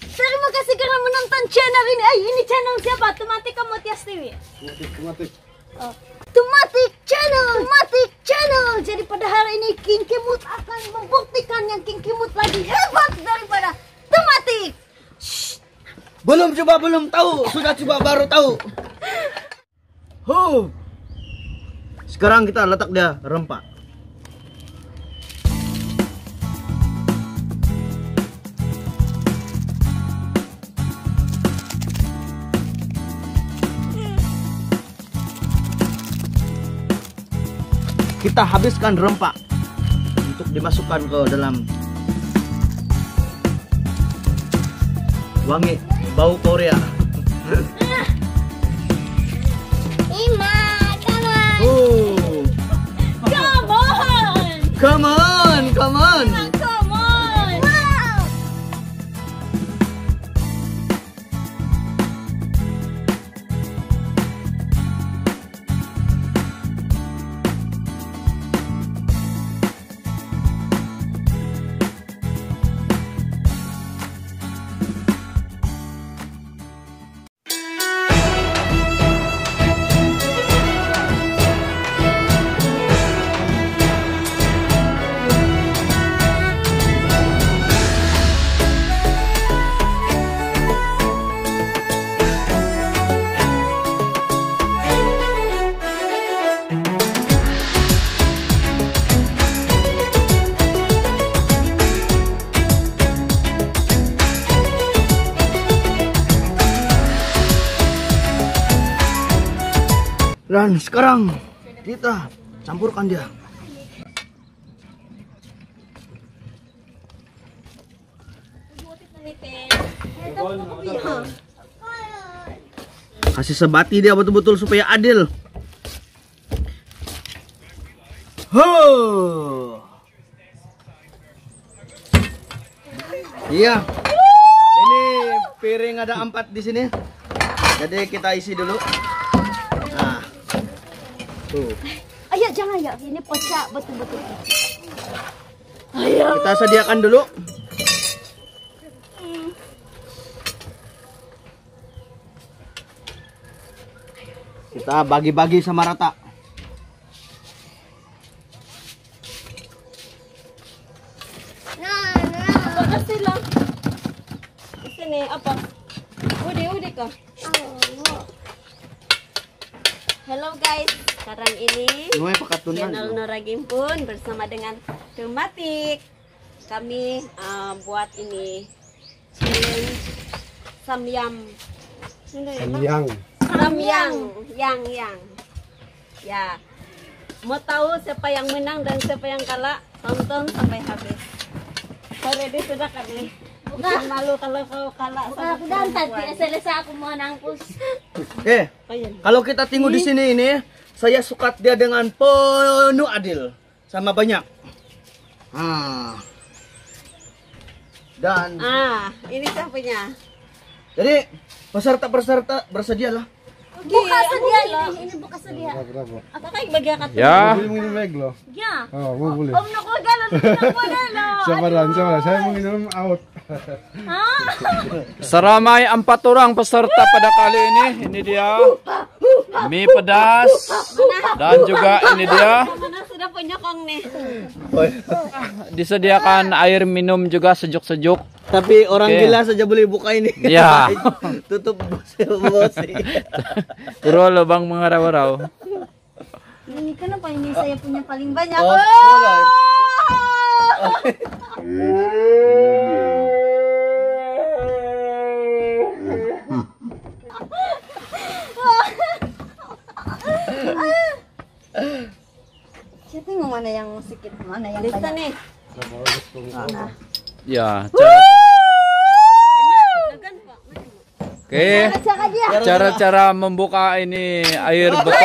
terima kasih karena menonton channel ini. Eh, ini channel siapa? Tematik Matias TV. Tematik, oh. tematik. channel, tematik channel. Jadi pada hari ini King Kimut akan membuktikan yang King Kimut lagi hebat daripada tematik. Shh. Belum coba belum tahu, sudah coba baru tahu. Huh. Sekarang kita letak dia rempah. kita habiskan rempah untuk dimasukkan ke dalam wangi bau Korea. Ima, come on. Oh. Come on. Come on. Dan sekarang kita campurkan dia. Kasih sebati dia betul-betul supaya adil. Ho! Iya. Ini piring ada empat di sini. Jadi kita isi dulu. Tuh. Ayo jangan ya, ini pocah betul-betul. Ayo. Kita sediakan dulu. Kita bagi-bagi sama rata. Nah, nah. Kasih lah. Ini apa? Udi, udi kah? Oh, Hello guys, sekarang ini channel Nora Gimpun bersama dengan Tematik Kami uh, buat ini challenge samyang. Samyang Samyang, yang, yang Ya, mau tahu siapa yang menang dan siapa yang kalah Tonton sampai habis Saya ready sudah kami Bukan malu kalau kau kalah sama aku dan tadi selesai aku mau nangkus. Eh, oh, iya, iya. kalau kita tinggal di sini ini, saya suka dia dengan penuh adil sama banyak. Ah. Dan ah, ini sampainya. Jadi peserta-peserta bersedia lah Buka sedia ini, ini buka sedia. Apa kayak bagi akad? Ya. Minum Ya. Oh, boleh. Om nak kau jalan, nak kau jalan. Sabaran, Saya mau minum out. Seramai empat orang peserta pada kali ini. Ini dia mie pedas dan juga ini dia disediakan air minum juga sejuk-sejuk. Tapi orang gila saja boleh buka ini. Ya. Tutup bos. Bro lubang mengarau-arau. Ini kenapa ini saya punya paling banyak? oh. oh, oh, oh. Mana yang Desa banyak? nih. Ya, cara Oke. Okay. Cara-cara membuka ini air beton.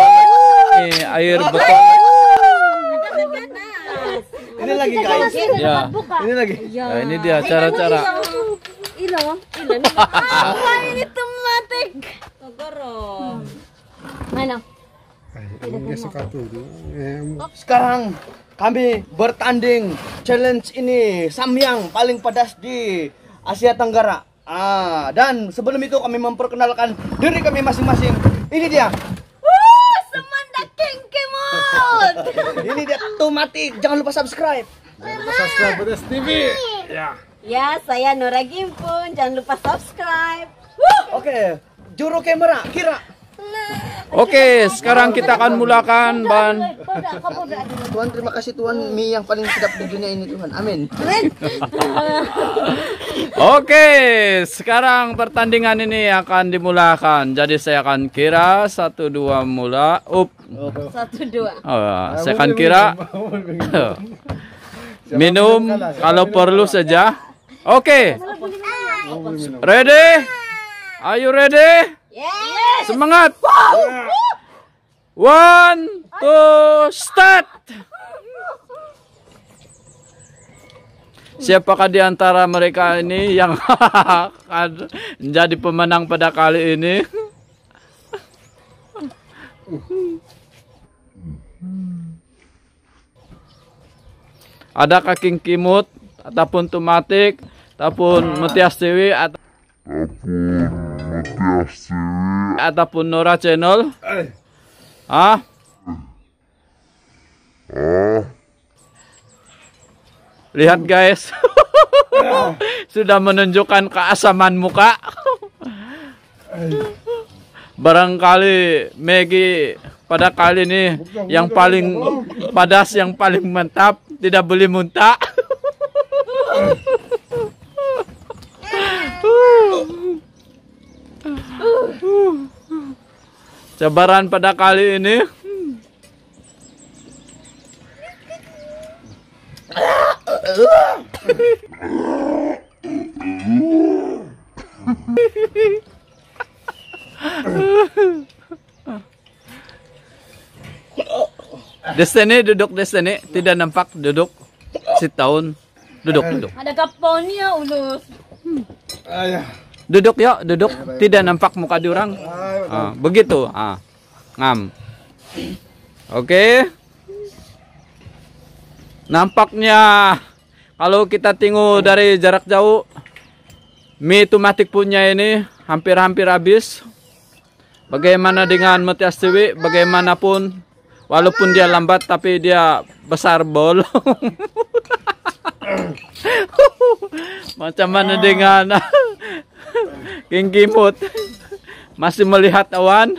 Ini air beton. Ini lagi guys. Ya. Ini lagi. Ya. Nah, ini dia cara-cara. Apa ini tematik? Mana? Sekarang kami bertanding challenge ini Samyang paling pedas di Asia Tenggara. Ah, dan sebelum itu kami memperkenalkan diri kami masing-masing. Ini dia. Semanda King ini dia Tomatik. Jangan lupa subscribe. Jangan lupa subscribe Pedas TV. Ya. Ya, saya Nora Gimpun. Jangan lupa subscribe. Oke, juru kamera Kira. Oke, sekarang kita akan mulakan ban. Tuhan, terima kasih Tuhan mie yang paling sedap di dunia ini Tuhan. Amin. Oke, sekarang pertandingan ini akan dimulakan. Jadi saya akan kira satu dua mula. Up. Satu dua. Oh, ya, nah, saya akan kira. Minum kalau perlu saja. Oke. Ready? Are you ready? Yeah. Semangat. One, two, start. Siapakah di antara mereka ini yang akan menjadi pemenang pada kali ini? Ada king kimut ataupun tumatik ataupun metias dewi atau ataupun Nora Channel. Hah? Ah? Lihat guys. Sudah menunjukkan keasaman muka. Barangkali Maggie pada kali ini yang paling padas yang paling mantap tidak boleh muntah. Cabaran pada kali ini sini duduk sini tidak nampak duduk si tahun duduk duduk ada kapalnya ulus ayah Duduk yuk, duduk. Ya, Tidak nampak muka durang. Ah, ya ah begitu. Ah. Ngam. Oke. Okay. Nampaknya kalau kita tinggu dari jarak jauh mie tumatik punya ini hampir-hampir habis. Bagaimana dengan metias tiwi? Bagaimanapun Walaupun dia lambat tapi dia besar bolong. Macam mana dengan King Kimut? Masih melihat awan?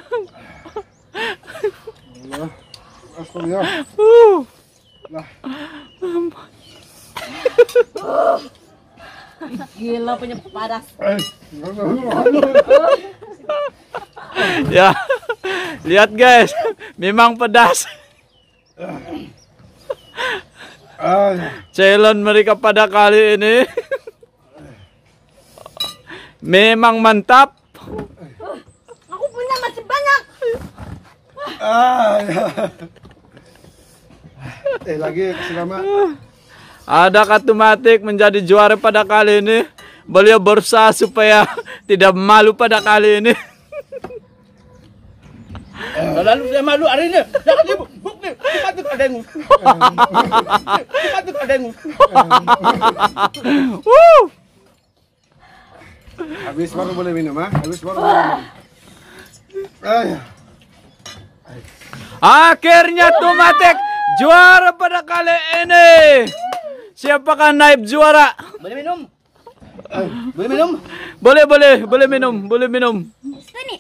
Gila punya paras. ya. Lihat guys. Memang pedas. Challenge mereka pada kali ini. Memang mantap. Aku punya masih banyak. eh lagi selama ada Katumatik menjadi juara pada kali ini. Beliau berusaha supaya tidak malu pada kali ini. Eh. Lalu saya malu hari ini. Jangan ibu, buk ni. Cepat tu ada yang Bukan tuh ada Habis baru boleh minum, ah, Habis baru boleh minum. Ayah. Akhirnya Tumatek juara pada kali ini. Siapakah naib juara? Boleh minum. boleh minum? Boleh, boleh, boleh minum, boleh minum. Ini.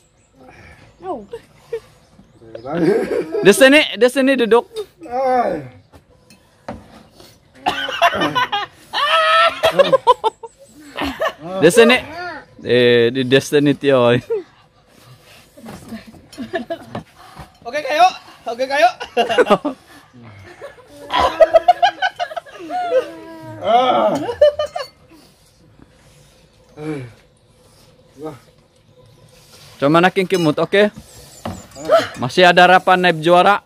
No. Destiny, ni, ni duduk. Destiny, ni. Eh, di Destiny ni Oke kayo. Oke kayo. Ah. Cuma Cuman aking kimut, oke? Okay? Masih ada harapan naib juara?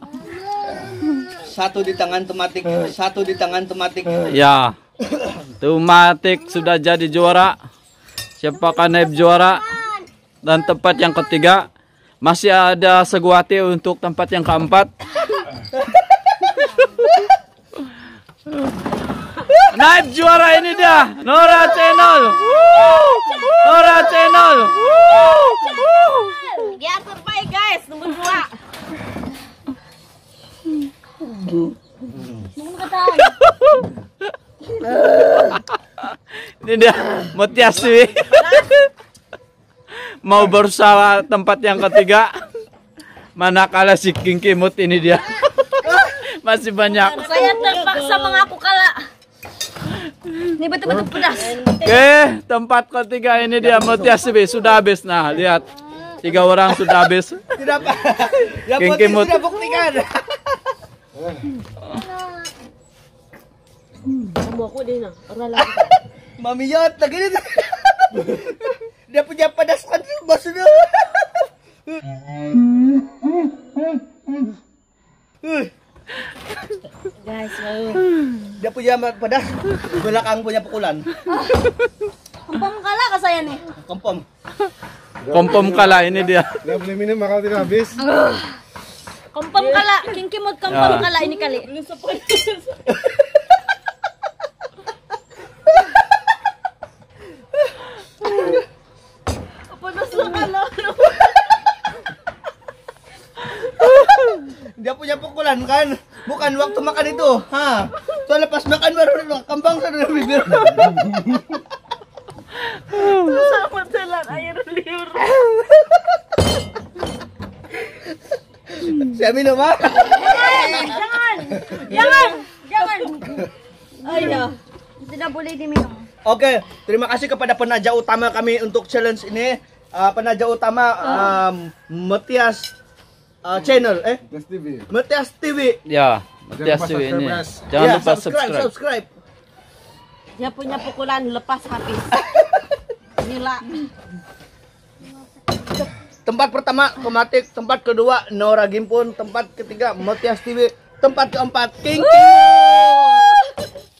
Satu di tangan tematik, satu di tangan tematik. Ya. tematik sudah jadi juara. Siapakah naib juara? Dan tempat yang ketiga masih ada seguati untuk tempat yang keempat. Naib juara ini dia, Nora Channel. Nora Channel. aku guys, nomor dua. Ini dia Motiasi mau berusaha tempat yang ketiga. Manakala si King Kimut ini dia masih banyak. Saya terpaksa mengaku kalah. Ini betul-betul pedas. Oke, tempat ketiga ini dia Motiasi sudah habis. Nah, lihat. Tiga orang sudah habis. Tidak apa. Ya penting sudah buktikan. semua aku di sana. Orang lain. Mami yat lagi ini. Dia punya padas kan itu Guys, dia punya pedas belakang punya pukulan. Kempom kalah kasaya saya nih. Kempom. Kompom kala ini dia. Dia beli minum bakal tidak habis. kompom iya. kala, mut kompom ya. kala ini kali. Dia punya pukulan kan? Bukan waktu makan itu. Ha. So lepas makan baru kembang sudah bibir sama telan air liur. Saya minum ah. Jangan, jangan, jangan. Ayo, oh, iya, tidak boleh diminum. Oke, terima kasih kepada penaja utama kami untuk challenge ini. Uh, penaja utama um, ah. ah, Matias uh, channel eh Matias TV. TV. Ya, Matias TV ini. Jangan ya, lupa subscribe. subscribe. subscribe. Dia punya pukulan lepas habis. Nila. Tempat pertama Komatik, tempat kedua Nora Gimpun, tempat ketiga Motias TV, tempat keempat King King.